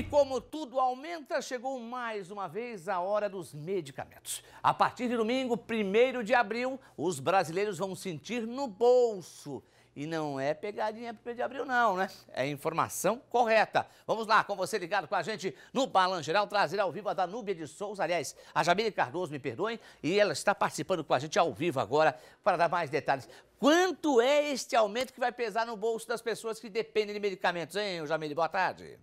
E como tudo aumenta, chegou mais uma vez a hora dos medicamentos. A partir de domingo, 1 de abril, os brasileiros vão sentir no bolso. E não é pegadinha para 1 de abril, não, né? É informação correta. Vamos lá, com você ligado com a gente no balanço Geral, trazer ao vivo a Danúbia de Souza. Aliás, a Jamile Cardoso, me perdoem, e ela está participando com a gente ao vivo agora para dar mais detalhes. Quanto é este aumento que vai pesar no bolso das pessoas que dependem de medicamentos, hein, Jamile? Boa tarde.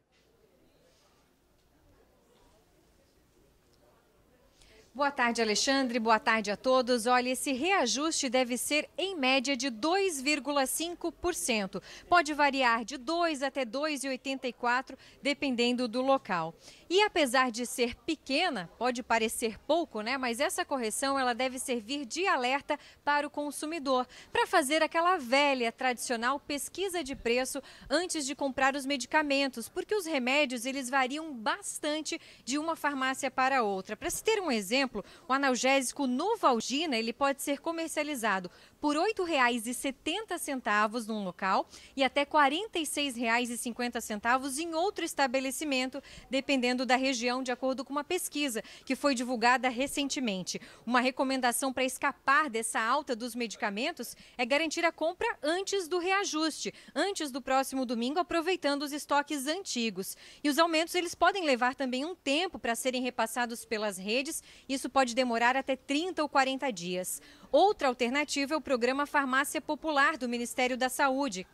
Boa tarde, Alexandre. Boa tarde a todos. Olha, esse reajuste deve ser em média de 2,5%. Pode variar de 2 até 2,84, dependendo do local. E apesar de ser pequena, pode parecer pouco, né? Mas essa correção ela deve servir de alerta para o consumidor, para fazer aquela velha tradicional pesquisa de preço antes de comprar os medicamentos, porque os remédios eles variam bastante de uma farmácia para outra. Para se ter um exemplo, exemplo, o analgésico Nuvalgina ele pode ser comercializado por R$ 8,70 num local e até R$ 46,50 em outro estabelecimento, dependendo da região, de acordo com uma pesquisa que foi divulgada recentemente. Uma recomendação para escapar dessa alta dos medicamentos é garantir a compra antes do reajuste, antes do próximo domingo, aproveitando os estoques antigos. E os aumentos eles podem levar também um tempo para serem repassados pelas redes. Isso pode demorar até 30 ou 40 dias. Outra alternativa é o programa Farmácia Popular do Ministério da Saúde,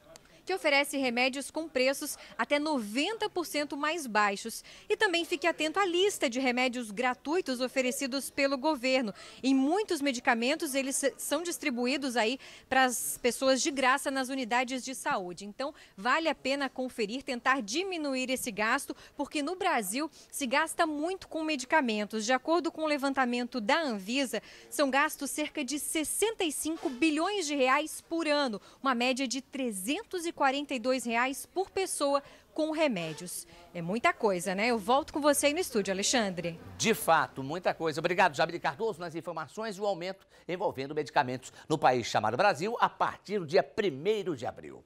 que oferece remédios com preços até 90% mais baixos. E também fique atento à lista de remédios gratuitos oferecidos pelo governo. Em muitos medicamentos, eles são distribuídos aí para as pessoas de graça nas unidades de saúde. Então, vale a pena conferir, tentar diminuir esse gasto, porque no Brasil se gasta muito com medicamentos. De acordo com o levantamento da Anvisa, são gastos cerca de 65 bilhões de reais por ano, uma média de 340 142 reais por pessoa com remédios. É muita coisa, né? Eu volto com você aí no estúdio, Alexandre. De fato, muita coisa. Obrigado, Jabir Cardoso, nas informações e o aumento envolvendo medicamentos no país chamado Brasil a partir do dia 1 de abril.